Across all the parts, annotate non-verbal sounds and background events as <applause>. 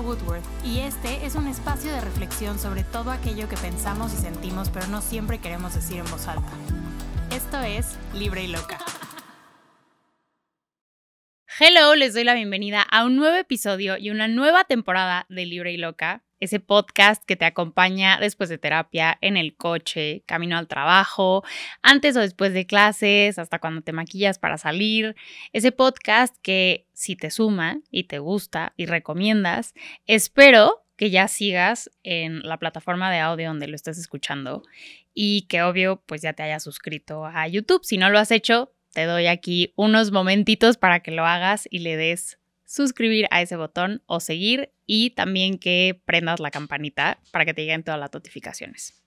Woodworth y este es un espacio de reflexión sobre todo aquello que pensamos y sentimos pero no siempre queremos decir en voz alta. Esto es Libre y Loca. Hello, les doy la bienvenida a un nuevo episodio y una nueva temporada de Libre y Loca, ese podcast que te acompaña después de terapia, en el coche, camino al trabajo, antes o después de clases, hasta cuando te maquillas para salir, ese podcast que si te suma y te gusta y recomiendas, espero que ya sigas en la plataforma de audio donde lo estés escuchando y que obvio pues ya te hayas suscrito a YouTube. Si no lo has hecho, te doy aquí unos momentitos para que lo hagas y le des suscribir a ese botón o seguir y también que prendas la campanita para que te lleguen todas las notificaciones.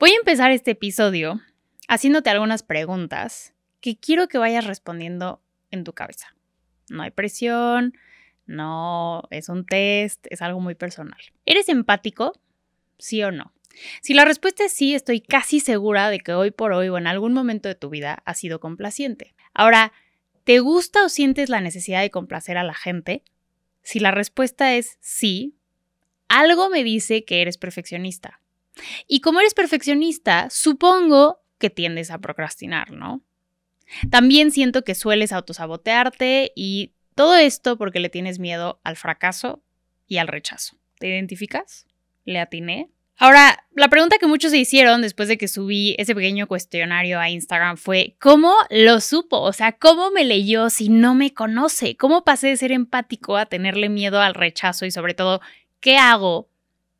Voy a empezar este episodio haciéndote algunas preguntas que quiero que vayas respondiendo en tu cabeza. No hay presión, no es un test, es algo muy personal. ¿Eres empático? ¿Sí o no? Si la respuesta es sí, estoy casi segura de que hoy por hoy o en algún momento de tu vida has sido complaciente. Ahora, ¿te gusta o sientes la necesidad de complacer a la gente? Si la respuesta es sí, algo me dice que eres perfeccionista. Y como eres perfeccionista, supongo que tiendes a procrastinar, ¿no? También siento que sueles autosabotearte y todo esto porque le tienes miedo al fracaso y al rechazo. ¿Te identificas? ¿Le atiné? Ahora, la pregunta que muchos se hicieron después de que subí ese pequeño cuestionario a Instagram fue, ¿cómo lo supo? O sea, ¿cómo me leyó si no me conoce? ¿Cómo pasé de ser empático a tenerle miedo al rechazo? Y sobre todo, ¿qué hago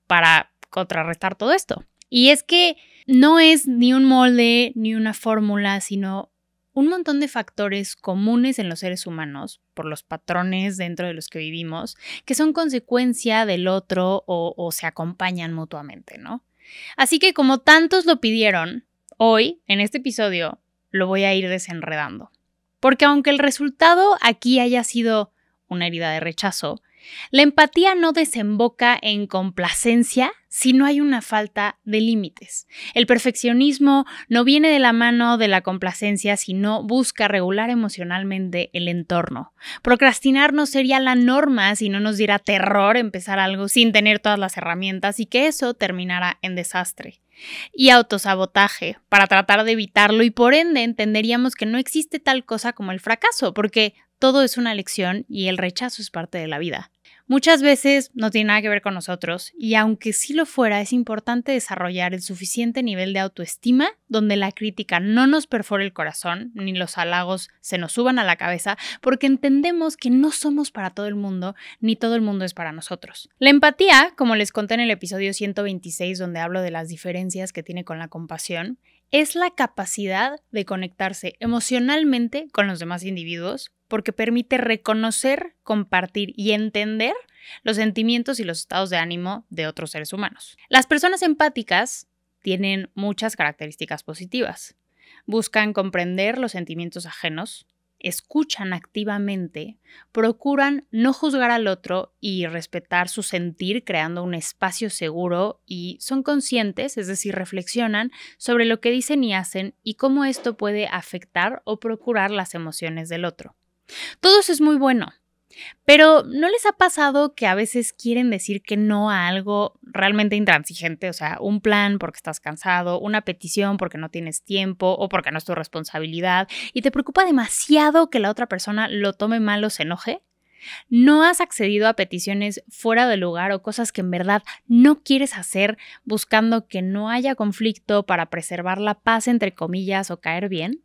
para contrarrestar todo esto? Y es que no es ni un molde ni una fórmula, sino un montón de factores comunes en los seres humanos, por los patrones dentro de los que vivimos, que son consecuencia del otro o, se acompañan mutuamente, ¿no? Así que como tantos lo pidieron, hoy, en este episodio, lo voy a ir desenredando. Porque aunque el resultado aquí haya sido una herida de rechazo, la empatía no desemboca en complacencia si no hay una falta de límites. El perfeccionismo no viene de la mano de la complacencia, si no busca regular emocionalmente el entorno. Procrastinar no sería la norma si no nos diera terror empezar algo sin tener todas las herramientas y que eso terminara en desastre. Y autosabotaje, para tratar de evitarlo y por ende entenderíamos que no existe tal cosa como el fracaso, porque todo es una lección y el rechazo es parte de la vida. Muchas veces no tiene nada que ver con nosotros y aunque sí lo fuera, es importante desarrollar el suficiente nivel de autoestima donde la crítica no nos perfore el corazón ni los halagos se nos suban a la cabeza porque entendemos que no somos para todo el mundo ni todo el mundo es para nosotros. La empatía, como les conté en el episodio 126 donde hablo de las diferencias que tiene con la compasión, es la capacidad de conectarse emocionalmente con los demás individuos porque permite reconocer, compartir y entender los sentimientos y los estados de ánimo de otros seres humanos. Las personas empáticas tienen muchas características positivas. Buscan comprender los sentimientos ajenos, escuchan activamente, procuran no juzgar al otro y respetar su sentir creando un espacio seguro y son conscientes, es decir, reflexionan sobre lo que dicen y hacen y cómo esto puede afectar o procurar las emociones del otro. Todo eso es muy bueno. Pero ¿no les ha pasado que a veces quieren decir que no a algo realmente intransigente? O sea, un plan porque estás cansado, una petición porque no tienes tiempo o porque no es tu responsabilidad y te preocupa demasiado que la otra persona lo tome mal o se enoje. ¿No has accedido a peticiones fuera de lugar o cosas que en verdad no quieres hacer buscando que no haya conflicto para preservar la paz entre comillas o caer bien?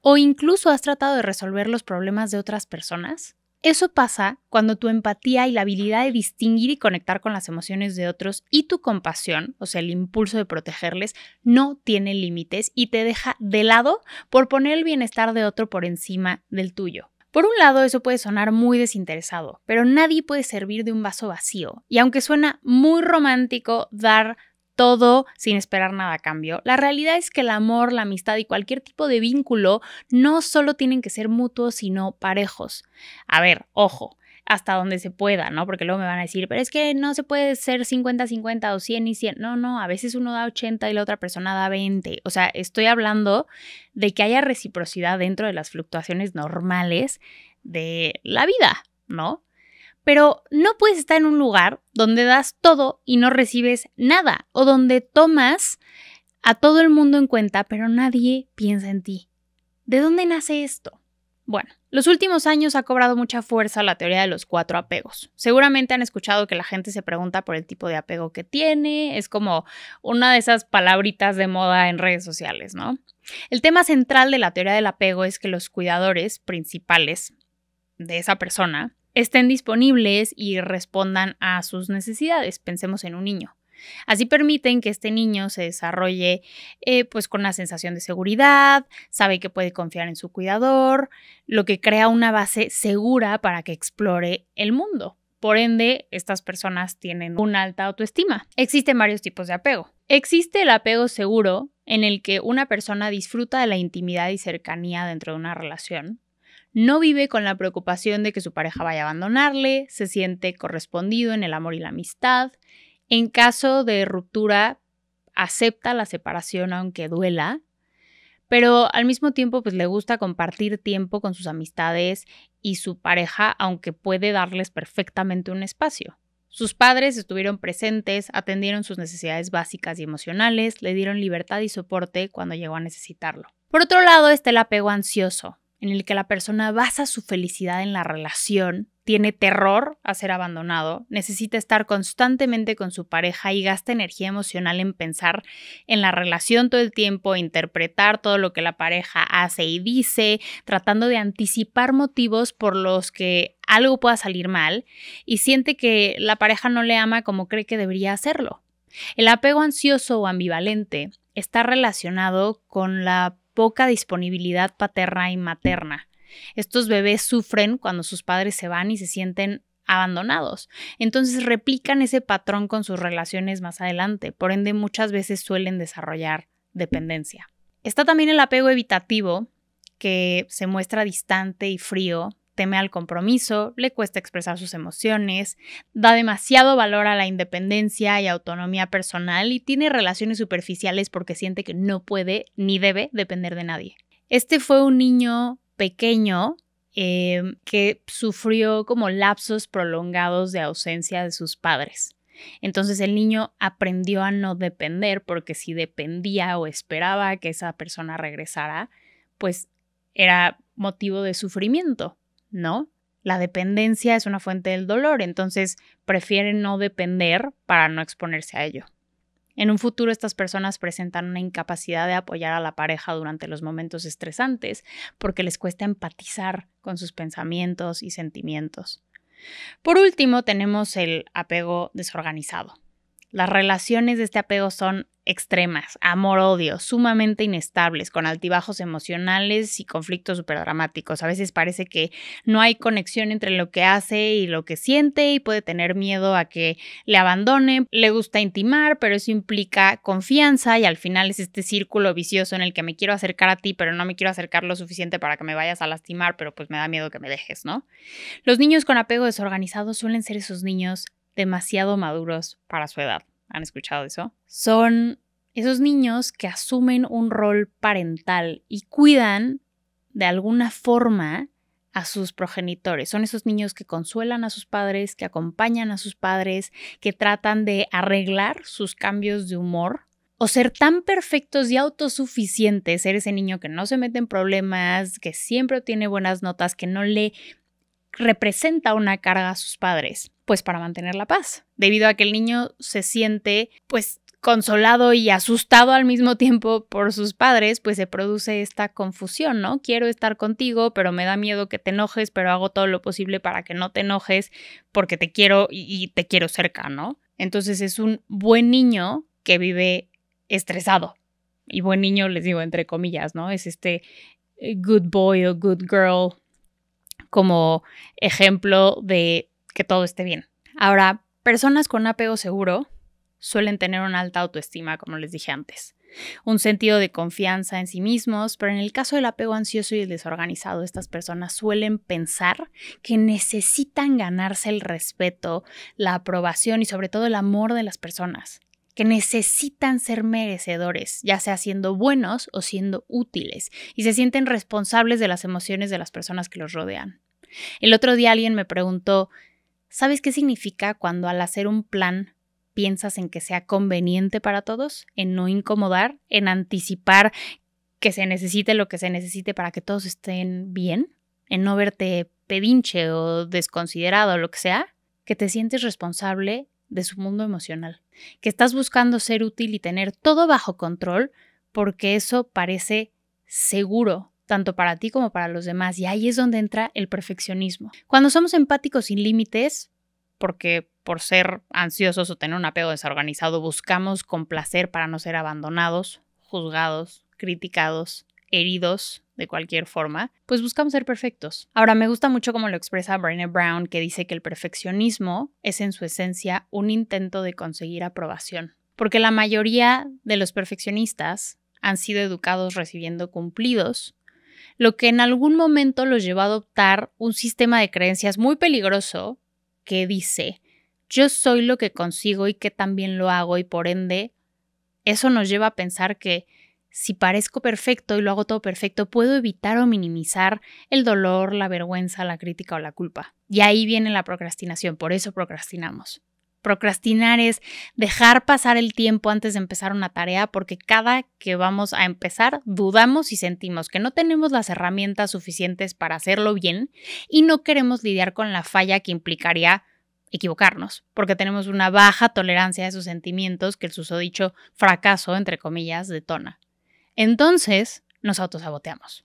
o incluso has tratado de resolver los problemas de otras personas? Eso pasa cuando tu empatía y la habilidad de distinguir y conectar con las emociones de otros y tu compasión, o sea, el impulso de protegerles, no tiene límites y te deja de lado por poner el bienestar de otro por encima del tuyo. Por un lado, eso puede sonar muy desinteresado, pero nadie puede servir de un vaso vacío. Y aunque suena muy romántico dar todo sin esperar nada a cambio. La realidad es que el amor, la amistad y cualquier tipo de vínculo no solo tienen que ser mutuos, sino parejos. A ver, ojo, hasta donde se pueda, ¿no? Porque luego me van a decir, pero es que no se puede ser 50-50 o 100 y 100. No, no, a veces uno da 80 y la otra persona da 20. O sea, estoy hablando de que haya reciprocidad dentro de las fluctuaciones normales de la vida, ¿no? Pero no puedes estar en un lugar donde das todo y no recibes nada o donde tomas a todo el mundo en cuenta, pero nadie piensa en ti. ¿De dónde nace esto? Bueno, los últimos años ha cobrado mucha fuerza la teoría de los cuatro apegos. Seguramente han escuchado que la gente se pregunta por el tipo de apego que tiene, es como una de esas palabritas de moda en redes sociales, ¿no? El tema central de la teoría del apego es que los cuidadores principales de esa persona estén disponibles y respondan a sus necesidades. Pensemos en un niño. Así permiten que este niño se desarrolle eh, pues con una sensación de seguridad, sabe que puede confiar en su cuidador, lo que crea una base segura para que explore el mundo. Por ende, estas personas tienen una alta autoestima. Existen varios tipos de apego. Existe el apego seguro, en el que una persona disfruta de la intimidad y cercanía dentro de una relación, no vive con la preocupación de que su pareja vaya a abandonarle, se siente correspondido en el amor y la amistad. En caso de ruptura, acepta la separación aunque duela, pero al mismo tiempo pues le gusta compartir tiempo con sus amistades y su pareja aunque puede darles perfectamente un espacio. Sus padres estuvieron presentes, atendieron sus necesidades básicas y emocionales, le dieron libertad y soporte cuando llegó a necesitarlo. Por otro lado está el apego ansioso, en el que la persona basa su felicidad en la relación, tiene terror a ser abandonado, necesita estar constantemente con su pareja y gasta energía emocional en pensar en la relación todo el tiempo, interpretar todo lo que la pareja hace y dice, tratando de anticipar motivos por los que algo pueda salir mal y siente que la pareja no le ama como cree que debería hacerlo. El apego ansioso o ambivalente está relacionado con la poca disponibilidad paterna y materna. Estos bebés sufren cuando sus padres se van y se sienten abandonados. Entonces replican ese patrón con sus relaciones más adelante, por ende muchas veces suelen desarrollar dependencia. Está también el apego evitativo, que se muestra distante y frío, teme al compromiso, le cuesta expresar sus emociones, da demasiado valor a la independencia y autonomía personal y tiene relaciones superficiales porque siente que no puede ni debe depender de nadie. Este fue un niño pequeño eh, que sufrió como lapsos prolongados de ausencia de sus padres. Entonces el niño aprendió a no depender porque si dependía o esperaba que esa persona regresara, pues era motivo de sufrimiento. ¿no? La dependencia es una fuente del dolor, entonces prefieren no depender para no exponerse a ello. En un futuro estas personas presentan una incapacidad de apoyar a la pareja durante los momentos estresantes porque les cuesta empatizar con sus pensamientos y sentimientos. Por último, tenemos el apego desorganizado. Las relaciones de este apego son extremas, amor-odio, sumamente inestables, con altibajos emocionales y conflictos súper dramáticos. A veces parece que no hay conexión entre lo que hace y lo que siente y puede tener miedo a que le abandone. Le gusta intimar, pero eso implica confianza y al final es este círculo vicioso en el que me quiero acercar a ti, pero no me quiero acercar lo suficiente para que me vayas a lastimar, pero pues me da miedo que me dejes, ¿no? Los niños con apego desorganizado suelen ser esos niños demasiado maduros para su edad. ¿Han escuchado eso? Son esos niños que asumen un rol parental y cuidan de alguna forma a sus progenitores. Son esos niños que consuelan a sus padres, que acompañan a sus padres, que tratan de arreglar sus cambios de humor o ser tan perfectos y autosuficientes, ser ese niño que no se mete en problemas, que siempre tiene buenas notas, que no le representa una carga a sus padres, pues para mantener la paz, debido a que el niño se siente pues consolado y asustado al mismo tiempo por sus padres, pues se produce esta confusión, ¿no? Quiero estar contigo, pero me da miedo que te enojes, pero hago todo lo posible para que no te enojes porque te quiero y, te quiero cerca, ¿no? Entonces es un buen niño que vive estresado. Y buen niño, les digo entre comillas, ¿no? Es este eh, good boy o good girl como ejemplo de que todo esté bien. Ahora, personas con apego seguro suelen tener una alta autoestima, como les dije antes, un sentido de confianza en sí mismos, pero en el caso del apego ansioso y desorganizado, estas personas suelen pensar que necesitan ganarse el respeto, la aprobación y sobre todo el amor de las personas que necesitan ser merecedores, ya sea siendo buenos o siendo útiles, y se sienten responsables de las emociones de las personas que los rodean. El otro día alguien me preguntó, ¿sabes qué significa cuando al hacer un plan piensas en que sea conveniente para todos, en no incomodar, en anticipar que se necesite lo que se necesite para que todos estén bien, en no verte pedinche o desconsiderado o lo que sea, que te sientes responsable de su mundo emocional, que estás buscando ser útil y tener todo bajo control porque eso parece seguro tanto para ti como para los demás y ahí es donde entra el perfeccionismo. Cuando somos empáticos sin límites, porque por ser ansiosos o tener un apego desorganizado buscamos complacer para no ser abandonados, juzgados, criticados, heridos de cualquier forma, pues buscamos ser perfectos. Ahora, me gusta mucho como lo expresa Brené Brown, que dice que el perfeccionismo es en su esencia un intento de conseguir aprobación, porque la mayoría de los perfeccionistas han sido educados recibiendo cumplidos, lo que en algún momento los llevó a adoptar un sistema de creencias muy peligroso que dice, yo soy lo que consigo y que también lo hago y por ende, eso nos lleva a pensar que si parezco perfecto y lo hago todo perfecto, puedo evitar o minimizar el dolor, la vergüenza, la crítica o la culpa. Y ahí viene la procrastinación, por eso procrastinamos. Procrastinar es dejar pasar el tiempo antes de empezar una tarea porque cada que vamos a empezar dudamos y sentimos que no tenemos las herramientas suficientes para hacerlo bien y no queremos lidiar con la falla que implicaría equivocarnos, porque tenemos una baja tolerancia de esos sentimientos que el susodicho fracaso, entre comillas, detona entonces nos autosaboteamos.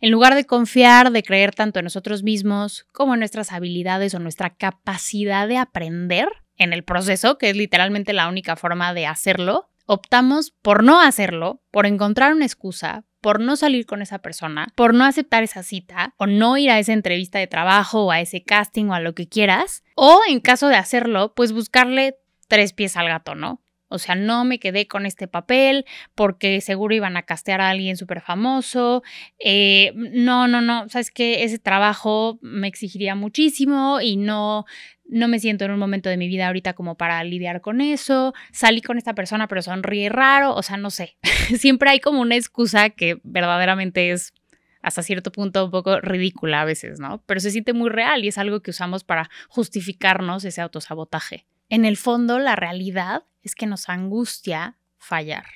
En lugar de confiar, de creer tanto en nosotros mismos como en nuestras habilidades o nuestra capacidad de aprender en el proceso, que es literalmente la única forma de hacerlo, optamos por no hacerlo, por encontrar una excusa, por no salir con esa persona, por no aceptar esa cita, o no ir a esa entrevista de trabajo, o a ese casting, o a lo que quieras, o en caso de hacerlo, pues buscarle tres pies al gato, ¿no? O sea, no me quedé con este papel porque seguro iban a castear a alguien súper famoso. Eh, no, no, no. Sabes que ese trabajo me exigiría muchísimo y no, no me siento en un momento de mi vida ahorita como para lidiar con eso. Salí con esta persona, pero sonríe raro. O sea, no sé. <laughs> Siempre hay como una excusa que verdaderamente es hasta cierto punto un poco ridícula a veces, ¿no? Pero se siente muy real y es algo que usamos para justificarnos ese autosabotaje. En el fondo, la realidad es que nos angustia fallar,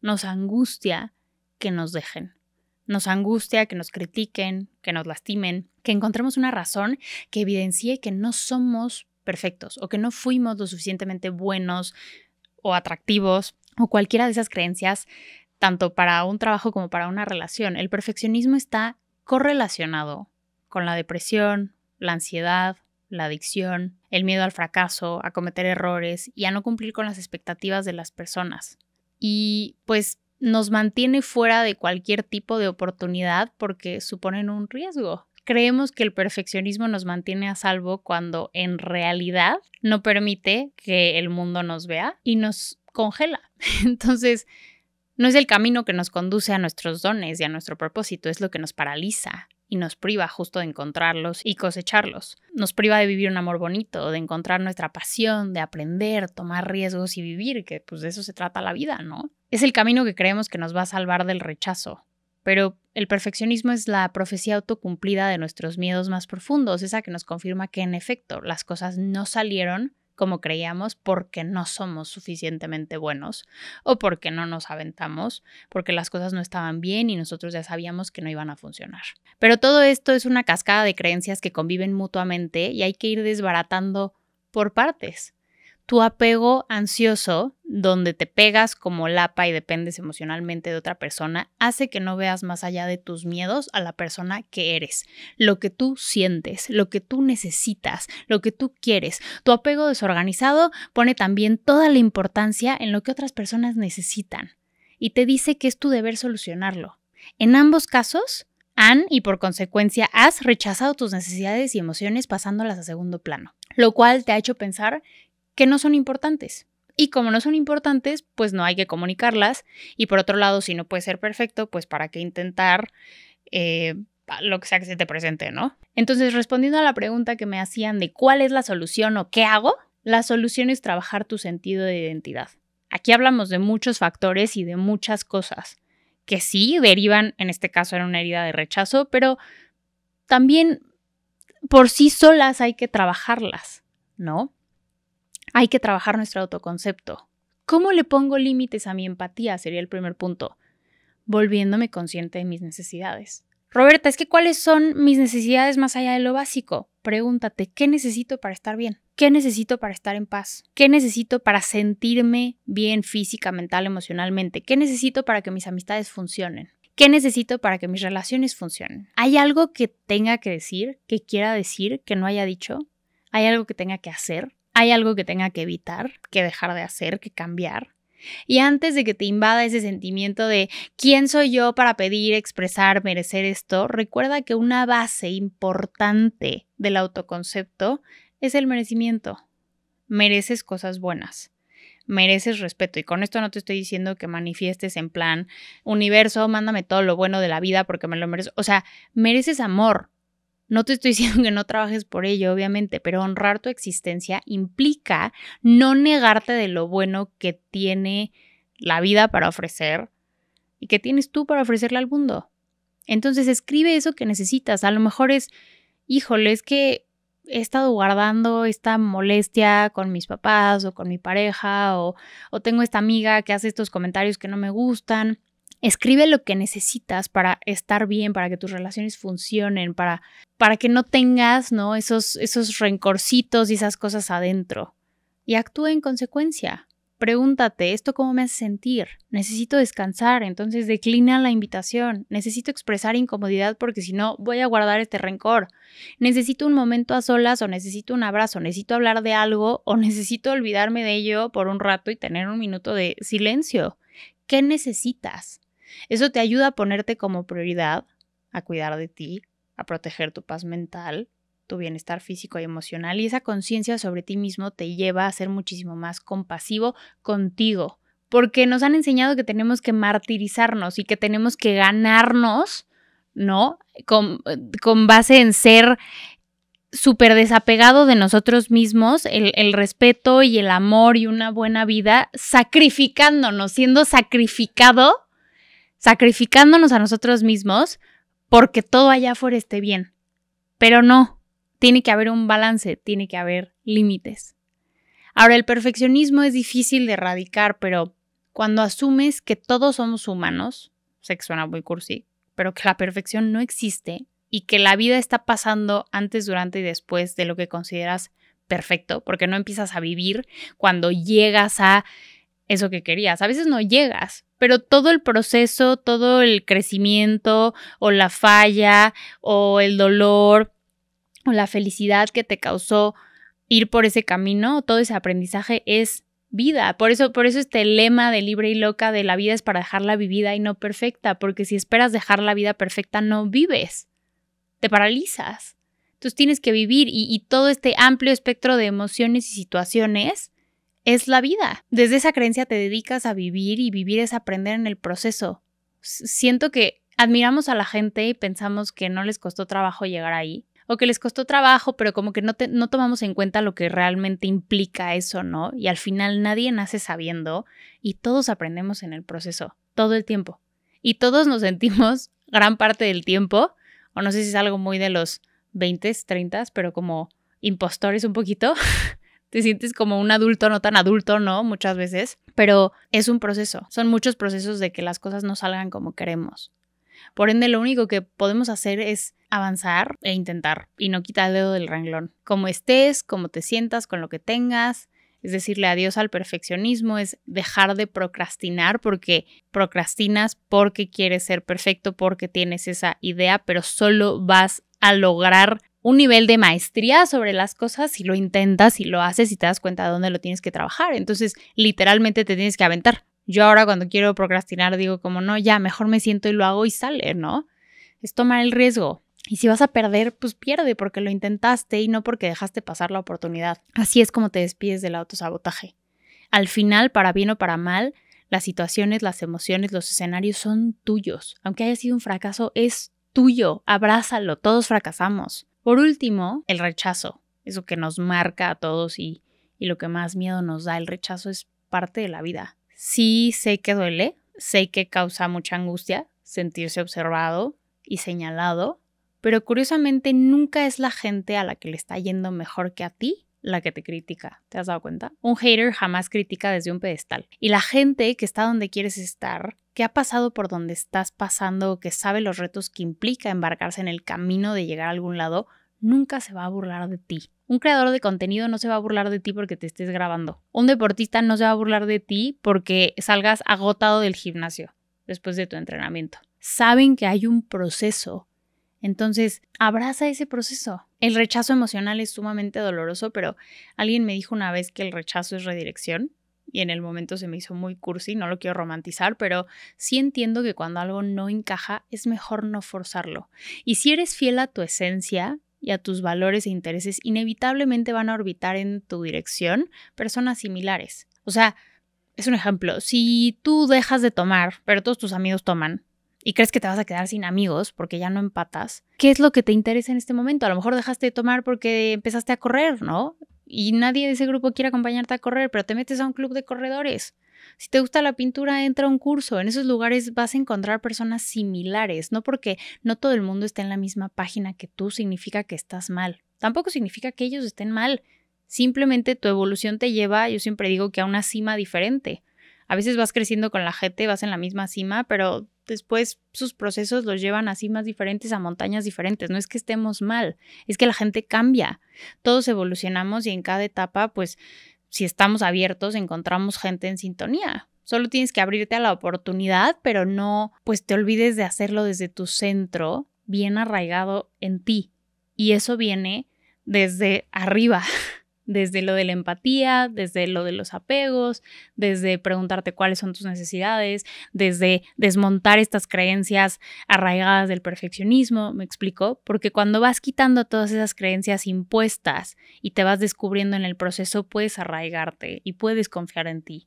nos angustia que nos dejen, nos angustia que nos critiquen, que nos lastimen, que encontremos una razón que evidencie que no somos perfectos o que no fuimos lo suficientemente buenos o atractivos o cualquiera de esas creencias, tanto para un trabajo como para una relación. El perfeccionismo está correlacionado con la depresión, la ansiedad, la adicción, el miedo al fracaso, a cometer errores y a no cumplir con las expectativas de las personas. Y pues nos mantiene fuera de cualquier tipo de oportunidad porque suponen un riesgo. Creemos que el perfeccionismo nos mantiene a salvo cuando en realidad no permite que el mundo nos vea y nos congela. <laughs> Entonces, no es el camino que nos conduce a nuestros dones y a nuestro propósito, es lo que nos paraliza y nos priva justo de encontrarlos y cosecharlos. Nos priva de vivir un amor bonito, de encontrar nuestra pasión, de aprender, tomar riesgos y vivir, que pues de eso se trata la vida, ¿no? Es el camino que creemos que nos va a salvar del rechazo, pero el perfeccionismo es la profecía autocumplida de nuestros miedos más profundos, esa que nos confirma que en efecto las cosas no salieron como creíamos porque no somos suficientemente buenos o porque no nos aventamos, porque las cosas no estaban bien y nosotros ya sabíamos que no iban a funcionar. Pero todo esto es una cascada de creencias que conviven mutuamente y hay que ir desbaratando por partes tu apego ansioso, donde te pegas como lapa y dependes emocionalmente de otra persona, hace que no veas más allá de tus miedos a la persona que eres, lo que tú sientes, lo que tú necesitas, lo que tú quieres. Tu apego desorganizado pone también toda la importancia en lo que otras personas necesitan y te dice que es tu deber solucionarlo. En ambos casos, han y por consecuencia has rechazado tus necesidades y emociones pasándolas a segundo plano, lo cual te ha hecho pensar que no son importantes. Y como no son importantes, pues no hay que comunicarlas. Y por otro lado, si no puede ser perfecto, pues para qué intentar eh, lo que sea que se te presente, ¿no? Entonces, respondiendo a la pregunta que me hacían de cuál es la solución o qué hago, la solución es trabajar tu sentido de identidad. Aquí hablamos de muchos factores y de muchas cosas que sí derivan, en este caso, era una herida de rechazo, pero también por sí solas hay que trabajarlas, ¿no? Hay que trabajar nuestro autoconcepto. ¿Cómo le pongo límites a mi empatía? Sería el primer punto. Volviéndome consciente de mis necesidades. Roberta, es que ¿cuáles son mis necesidades más allá de lo básico? Pregúntate, ¿qué necesito para estar bien? ¿Qué necesito para estar en paz? ¿Qué necesito para sentirme bien física, mental, emocionalmente? ¿Qué necesito para que mis amistades funcionen? ¿Qué necesito para que mis relaciones funcionen? ¿Hay algo que tenga que decir, que quiera decir, que no haya dicho? ¿Hay algo que tenga que hacer? hay algo que tenga que evitar, que dejar de hacer, que cambiar. Y antes de que te invada ese sentimiento de quién soy yo para pedir, expresar, merecer esto, recuerda que una base importante del autoconcepto es el merecimiento. Mereces cosas buenas. Mereces respeto. Y con esto no te estoy diciendo que manifiestes en plan, universo, mándame todo lo bueno de la vida porque me lo merezco. O sea, mereces amor, no te estoy <laughs> diciendo que no trabajes por ello, obviamente, pero honrar tu existencia implica no negarte de lo bueno que tiene la vida para ofrecer y que tienes tú para ofrecerle al mundo. Entonces escribe eso que necesitas. A lo mejor es, híjole, es que he estado guardando esta molestia con mis papás o con mi pareja o, tengo esta amiga que hace estos comentarios que no me gustan Escribe lo que necesitas para estar bien, para que tus relaciones funcionen, para, para que no tengas ¿no? Esos, esos rencorcitos y esas cosas adentro. Y actúa en consecuencia. Pregúntate, ¿esto cómo me hace sentir? Necesito descansar, entonces declina la invitación. Necesito expresar incomodidad porque si no voy a guardar este rencor. Necesito un momento a solas o necesito un abrazo, necesito hablar de algo o <laughs> necesito olvidarme de ello por un rato y tener un minuto de silencio. ¿Qué necesitas? Eso te ayuda a ponerte como prioridad, a cuidar de ti, a proteger tu paz mental, tu bienestar físico y emocional y esa conciencia sobre ti mismo te lleva a ser muchísimo más compasivo contigo, porque nos han enseñado que tenemos que martirizarnos y que tenemos que ganarnos, ¿no? Con, base en ser súper desapegado de nosotros mismos, el respeto y el amor y una buena vida, sacrificándonos, siendo sacrificado sacrificándonos a nosotros mismos porque todo allá afuera esté bien. Pero no, tiene que haber un balance, tiene que haber límites. Ahora, el perfeccionismo es difícil de erradicar, pero cuando asumes que todos somos humanos, sé suena muy cursi, pero que la perfección no existe y que la vida está pasando antes, durante y después de lo que consideras perfecto, porque no empiezas a vivir cuando llegas a eso que querías. A veces no llegas, pero todo el proceso, todo el crecimiento o la falla o el dolor o la felicidad que te causó ir por ese camino, todo ese aprendizaje es vida. Por eso, por eso este lema de libre y loca de la vida es para dejarla vivida y no perfecta, porque si esperas dejar la vida perfecta no vives, te paralizas. Tú tienes que vivir y, y todo este amplio espectro de emociones y situaciones es la vida. Desde esa creencia te dedicas a vivir y vivir es aprender en el proceso. Siento que admiramos a la gente y pensamos que no les costó trabajo llegar ahí o que les costó trabajo, pero como que no, no tomamos en cuenta lo que realmente implica eso, ¿no? Y al final nadie nace sabiendo y todos aprendemos en el proceso, todo el tiempo. Y todos nos sentimos <laughs> gran parte del tiempo, o no sé si es algo muy de los 20, 30, pero como impostores un poquito, <laughs> te sientes como un adulto, no tan adulto, ¿no? Muchas veces, pero es un proceso, son muchos procesos de que las cosas no salgan como queremos. Por ende, lo único que podemos hacer es avanzar e intentar y no quitar el dedo del renglón. Como estés, como te sientas, con lo que tengas, es decirle adiós al perfeccionismo, es dejar de procrastinar porque procrastinas porque quieres ser perfecto, porque tienes esa idea, pero solo vas a lograr un nivel de maestría sobre las cosas si lo intentas, y lo haces y te das cuenta de dónde lo tienes que trabajar. Entonces, literalmente te tienes que aventar. Yo ahora cuando quiero procrastinar digo como no, ya, mejor me siento y lo hago y sale, ¿no? Es tomar el riesgo. Y si vas a perder, pues pierde porque lo intentaste y no porque dejaste pasar la oportunidad. Así es como te despides del autosabotaje. Al final, para bien o para mal, las situaciones, las emociones, los escenarios son tuyos. Aunque haya sido un fracaso, es tuyo. Abrázalo, todos fracasamos. Por último, el rechazo, eso que nos marca a todos y, y lo que más miedo nos da, el rechazo es parte de la vida. Sí sé que duele, sé que causa mucha angustia sentirse observado y señalado, pero curiosamente nunca es la gente a la que le está yendo mejor que a ti la que te critica. ¿Te has dado cuenta? Un hater jamás critica desde un pedestal. Y la gente que está donde quieres estar, que ha pasado por donde estás pasando, que sabe los retos que implica embarcarse en el camino de llegar a algún lado, nunca se va a burlar de ti. Un creador de contenido no se va a burlar de ti porque te estés grabando. Un deportista no se va a burlar de ti porque salgas agotado del gimnasio después de tu entrenamiento. Saben que hay un proceso entonces, abraza ese proceso. El rechazo emocional es sumamente doloroso, pero alguien me dijo una vez que el rechazo es redirección y en el momento se me hizo muy cursi, no lo quiero romantizar, pero sí entiendo que cuando algo no encaja es mejor no forzarlo. Y si eres fiel a tu esencia y a tus valores e intereses, inevitablemente van a orbitar en tu dirección personas similares. O sea, es un ejemplo, si tú dejas de tomar, pero todos tus amigos toman, y crees que te vas a quedar sin amigos porque ya no empatas, ¿qué es lo que te interesa en este momento? A lo mejor dejaste de tomar porque empezaste a correr, ¿no? Y nadie de ese grupo quiere acompañarte a correr, pero te metes a un club de corredores. Si te gusta la pintura, entra a un curso. En esos lugares vas a encontrar personas similares, no porque no todo el mundo esté en la misma página que tú significa que estás mal. Tampoco significa que ellos estén mal. Simplemente tu evolución te lleva, yo siempre digo que a una cima diferente. A veces vas creciendo con la gente, vas en la misma cima, pero después sus procesos los llevan a cimas diferentes, a montañas diferentes. No es que estemos mal, es que la gente cambia. Todos evolucionamos y en cada etapa, pues, si estamos abiertos, encontramos gente en sintonía. Solo tienes que abrirte a la oportunidad, pero no, pues, te olvides de hacerlo desde tu centro, bien arraigado en ti. Y eso viene desde arriba, <laughs> desde lo de la empatía, desde lo de los apegos, desde preguntarte cuáles son tus necesidades, desde desmontar estas creencias arraigadas del perfeccionismo, me explico, porque cuando vas quitando todas esas creencias impuestas y te vas descubriendo en el proceso, puedes arraigarte y puedes confiar en ti.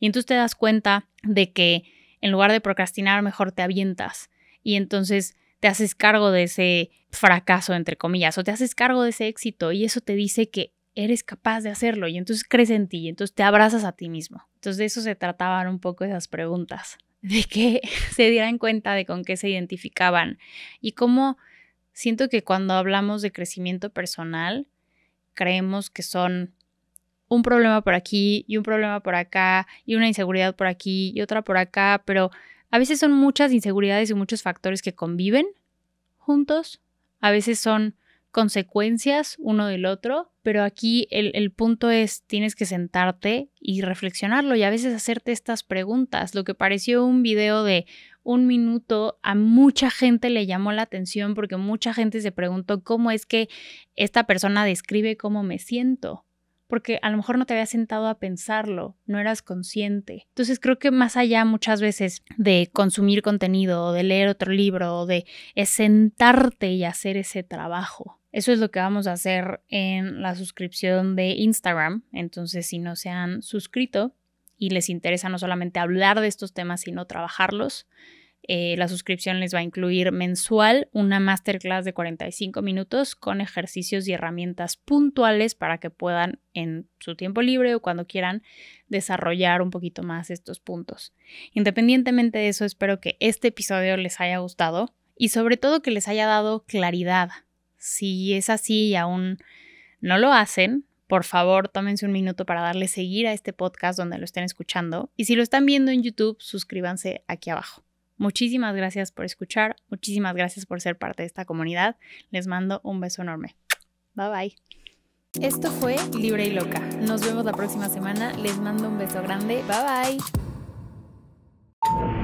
Y entonces te das cuenta de que en lugar de procrastinar, mejor te avientas y entonces te haces cargo de ese fracaso, entre comillas, o te haces cargo de ese éxito y eso te dice que eres capaz de hacerlo y entonces crees en ti y entonces te abrazas a ti mismo. Entonces de eso se trataban un poco esas preguntas, <laughs> de que se dieran cuenta de con qué se identificaban y cómo siento que cuando hablamos de crecimiento personal creemos que son un problema por aquí y un problema por acá y una inseguridad por aquí y otra por acá, pero a veces son muchas inseguridades y muchos factores que conviven juntos, a veces son consecuencias uno del otro, pero aquí el, punto es tienes que sentarte y reflexionarlo y a veces hacerte estas preguntas. Lo que pareció un video de un minuto a mucha gente le llamó la atención porque mucha gente se preguntó cómo es que esta persona describe cómo me siento. Porque a lo mejor no te habías sentado a pensarlo, no eras consciente. Entonces creo que más allá muchas veces de consumir contenido o de leer otro libro o de sentarte y hacer ese trabajo. Eso es lo que vamos a hacer en la suscripción de Instagram. Entonces, si no se han suscrito y les interesa no solamente hablar de estos temas, sino trabajarlos, eh, la suscripción les va a incluir mensual una masterclass de 45 minutos con ejercicios y herramientas puntuales para que puedan en su tiempo libre o cuando quieran desarrollar un poquito más estos puntos. Independientemente de eso, espero que este episodio les haya gustado y sobre todo que les haya dado claridad si es así y aún no lo hacen, por favor, tómense un minuto para darle seguir a este podcast donde lo estén escuchando. Y si lo están viendo en YouTube, suscríbanse aquí abajo. Muchísimas gracias por escuchar, muchísimas gracias por ser parte de esta comunidad. Les mando un beso enorme. Bye bye. Esto fue Libre y Loca. Nos vemos la próxima semana. Les mando un beso grande. Bye bye.